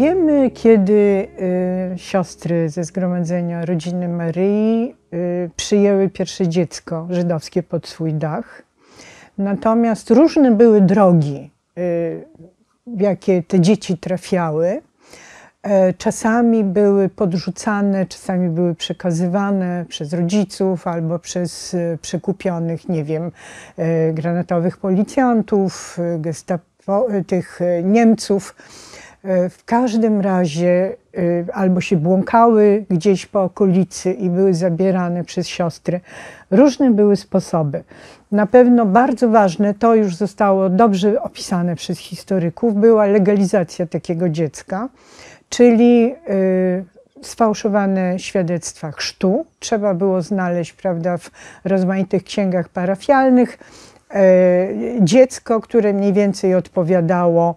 Wiemy, kiedy y, siostry ze Zgromadzenia Rodziny Maryi y, przyjęły pierwsze dziecko żydowskie pod swój dach. Natomiast różne były drogi, y, w jakie te dzieci trafiały. E, czasami były podrzucane, czasami były przekazywane przez rodziców albo przez przekupionych, nie wiem, granatowych policjantów, gestapo, tych Niemców E, w każdym razie e, albo się błąkały gdzieś po okolicy i były zabierane przez siostry. Różne były sposoby. Na pewno bardzo ważne, to już zostało dobrze opisane przez historyków, była legalizacja takiego dziecka, czyli e, sfałszowane świadectwa chrztu. Trzeba było znaleźć prawda, w rozmaitych księgach parafialnych dziecko, które mniej więcej odpowiadało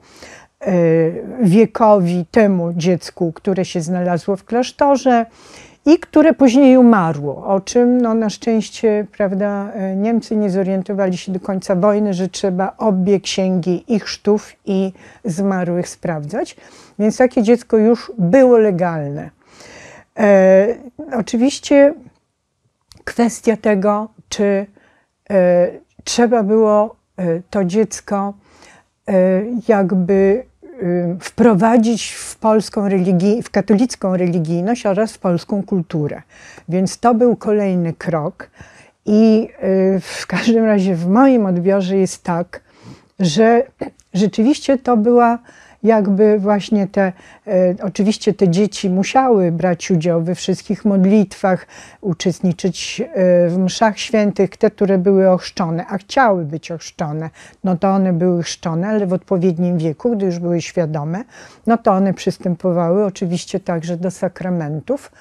Y, wiekowi temu dziecku, które się znalazło w klasztorze i które później umarło, o czym no, na szczęście prawda, y, Niemcy nie zorientowali się do końca wojny, że trzeba obie księgi ich sztów i zmarłych sprawdzać. Więc takie dziecko już było legalne. E, oczywiście kwestia tego, czy e, trzeba było e, to dziecko e, jakby Y, wprowadzić w polską religii, w katolicką religijność oraz w polską kulturę. Więc to był kolejny krok. I y, w każdym razie w moim odbiorze jest tak, że rzeczywiście to była jakby właśnie te, e, oczywiście te dzieci musiały brać udział we wszystkich modlitwach, uczestniczyć e, w mszach świętych, te, które były ochrzczone, a chciały być ochrzczone, no to one były chrzczone, ale w odpowiednim wieku, gdy już były świadome, no to one przystępowały oczywiście także do sakramentów.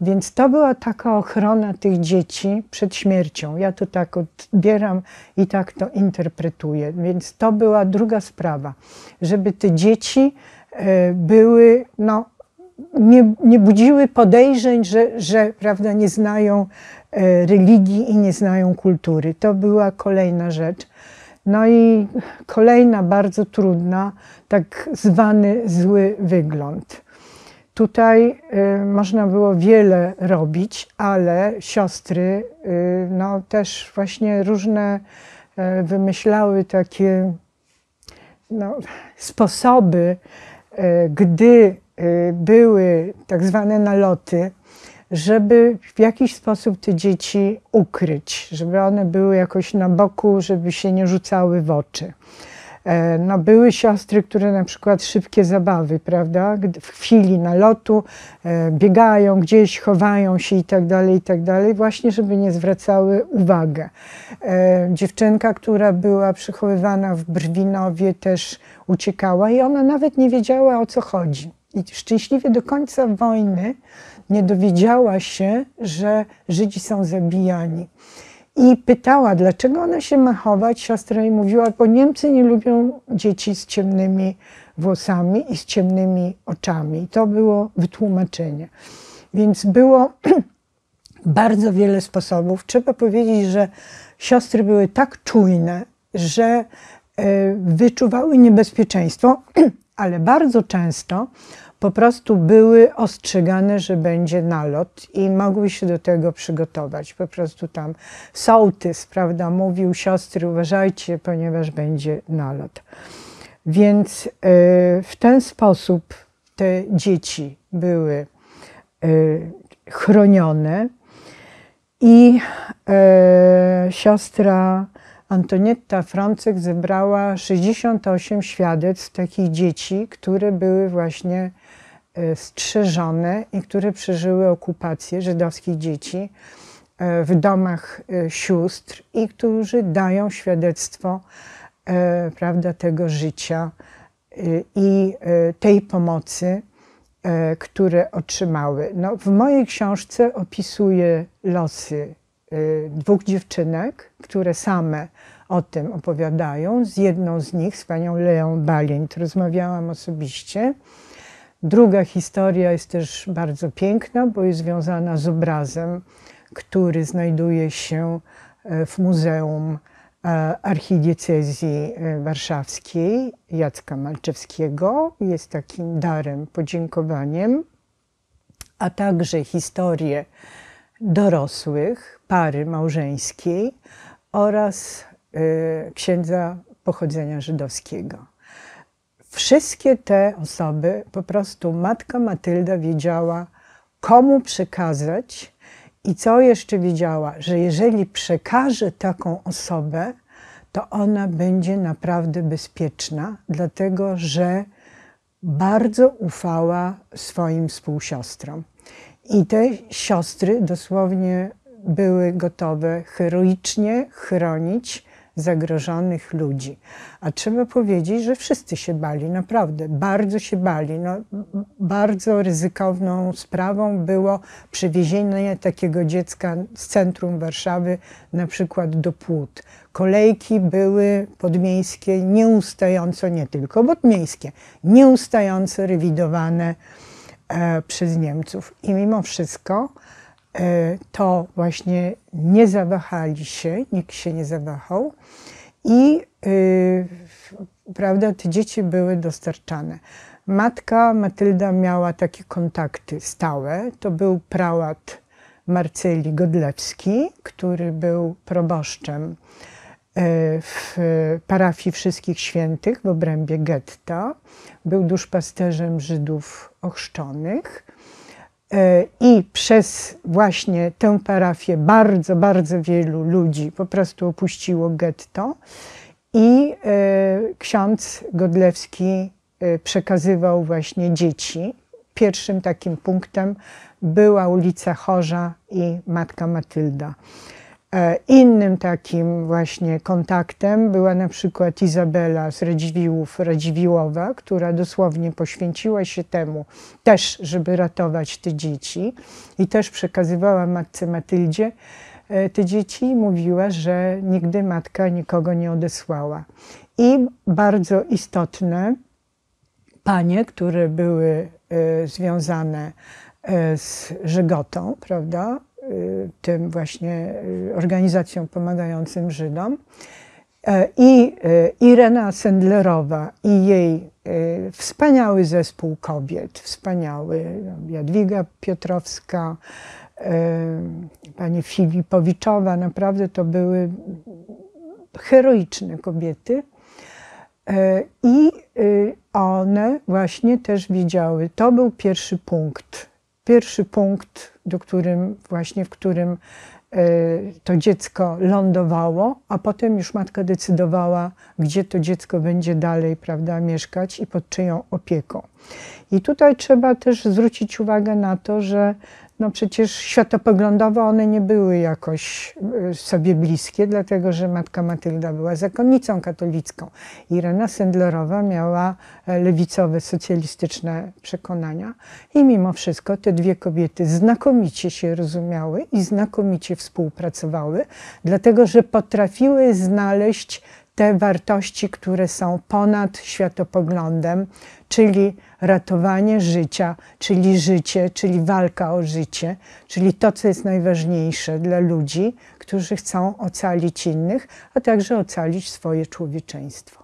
Więc to była taka ochrona tych dzieci przed śmiercią. Ja to tak odbieram i tak to interpretuję. Więc to była druga sprawa, żeby te dzieci e, były, no, nie, nie budziły podejrzeń, że, że prawda, nie znają e, religii i nie znają kultury. To była kolejna rzecz. No i kolejna bardzo trudna, tak zwany zły wygląd. Tutaj y, można było wiele robić, ale siostry y, no, też właśnie różne y, wymyślały takie no, sposoby, y, gdy y, były tak zwane naloty, żeby w jakiś sposób te dzieci ukryć, żeby one były jakoś na boku, żeby się nie rzucały w oczy. E, no, były siostry, które na przykład szybkie zabawy, prawda? W chwili nalotu e, biegają gdzieś, chowają się i tak dalej, i tak dalej, właśnie żeby nie zwracały uwagę. E, dziewczynka, która była przechowywana w Brwinowie też uciekała i ona nawet nie wiedziała o co chodzi. I szczęśliwie do końca wojny nie dowiedziała się, że Żydzi są zabijani i pytała, dlaczego ona się ma chować. Siostra jej mówiła, bo Niemcy nie lubią dzieci z ciemnymi włosami i z ciemnymi oczami. I to było wytłumaczenie. Więc było bardzo wiele sposobów. Trzeba powiedzieć, że siostry były tak czujne, że e, wyczuwały niebezpieczeństwo, ale bardzo często po prostu były ostrzegane, że będzie nalot i mogły się do tego przygotować. Po prostu tam sołtys, prawda, mówił siostry uważajcie, ponieważ będzie nalot. Więc y, w ten sposób te dzieci były y, chronione i y, siostra Antonietta Frącyk zebrała 68 świadectw takich dzieci, które były właśnie e, strzeżone i które przeżyły okupację żydowskich dzieci e, w domach e, sióstr i którzy dają świadectwo prawda, tego życia i tej pomocy, które otrzymały. No, w mojej książce opisuję losy Y, dwóch dziewczynek, które same o tym opowiadają. Z jedną z nich, z panią Leą Balint, rozmawiałam osobiście. Druga historia jest też bardzo piękna, bo jest związana z obrazem, który znajduje się e, w Muzeum e, Archidiecezji e, Warszawskiej Jacka Malczewskiego. Jest takim darem, podziękowaniem, a także historię dorosłych, pary małżeńskiej oraz y, księdza pochodzenia żydowskiego. Wszystkie te osoby, po prostu matka Matylda wiedziała, komu przekazać i co jeszcze wiedziała, że jeżeli przekaże taką osobę, to ona będzie naprawdę bezpieczna, dlatego że bardzo ufała swoim współsiostrom. I te siostry dosłownie były gotowe heroicznie chronić zagrożonych ludzi. A trzeba powiedzieć, że wszyscy się bali, naprawdę, bardzo się bali. No, bardzo ryzykowną sprawą było przewiezienie takiego dziecka z centrum Warszawy, na przykład do Płód. Kolejki były podmiejskie, nieustająco, nie tylko podmiejskie, nieustająco rewidowane. E, przez Niemców. I mimo wszystko e, to właśnie nie zawahali się, nikt się nie zawahał i e, prawda, te dzieci były dostarczane. Matka Matylda miała takie kontakty stałe. To był prałat Marceli Godlewski, który był proboszczem E, w e, parafii Wszystkich Świętych w obrębie getta. Był duszpasterzem Żydów ochrzczonych e, i przez właśnie tę parafię bardzo, bardzo wielu ludzi po prostu opuściło getto i ksiądz Godlewski przekazywał właśnie dzieci. Pierwszym takim punktem była ulica Chorza i matka Matylda. E, innym takim właśnie kontaktem była na przykład Izabela z Radziwiłłów, Radziwiłowa, która dosłownie poświęciła się temu też, żeby ratować te dzieci i też przekazywała matce Matyldzie e, te dzieci i mówiła, że nigdy matka nikogo nie odesłała. I bardzo istotne panie, które były e, związane z Żygotą, prawda, Y, tym właśnie y, organizacjom pomagającym Żydom. E, I y, Irena Sendlerowa i jej wspaniały zespół kobiet, wspaniały no, Jadwiga Piotrowska, pani Filipowiczowa, naprawdę to były heroiczne kobiety. E, I one właśnie też widziały, to był pierwszy punkt Pierwszy punkt, do którym, właśnie w którym e, to dziecko lądowało, a potem już matka decydowała, gdzie to dziecko będzie dalej prawda, mieszkać i pod czyją opieką. I tutaj trzeba też zwrócić uwagę na to, że no przecież światopoglądowo one nie były jakoś y, sobie bliskie, dlatego że matka Matylda była zakonnicą katolicką. Irena Sendlerowa miała e, lewicowe, socjalistyczne przekonania i mimo wszystko te dwie kobiety znakomicie się rozumiały i znakomicie współpracowały, dlatego że potrafiły znaleźć te wartości, które są ponad światopoglądem, czyli ratowanie życia, czyli życie, czyli walka o życie, czyli to, co jest najważniejsze dla ludzi, którzy chcą ocalić innych, a także ocalić swoje człowieczeństwo.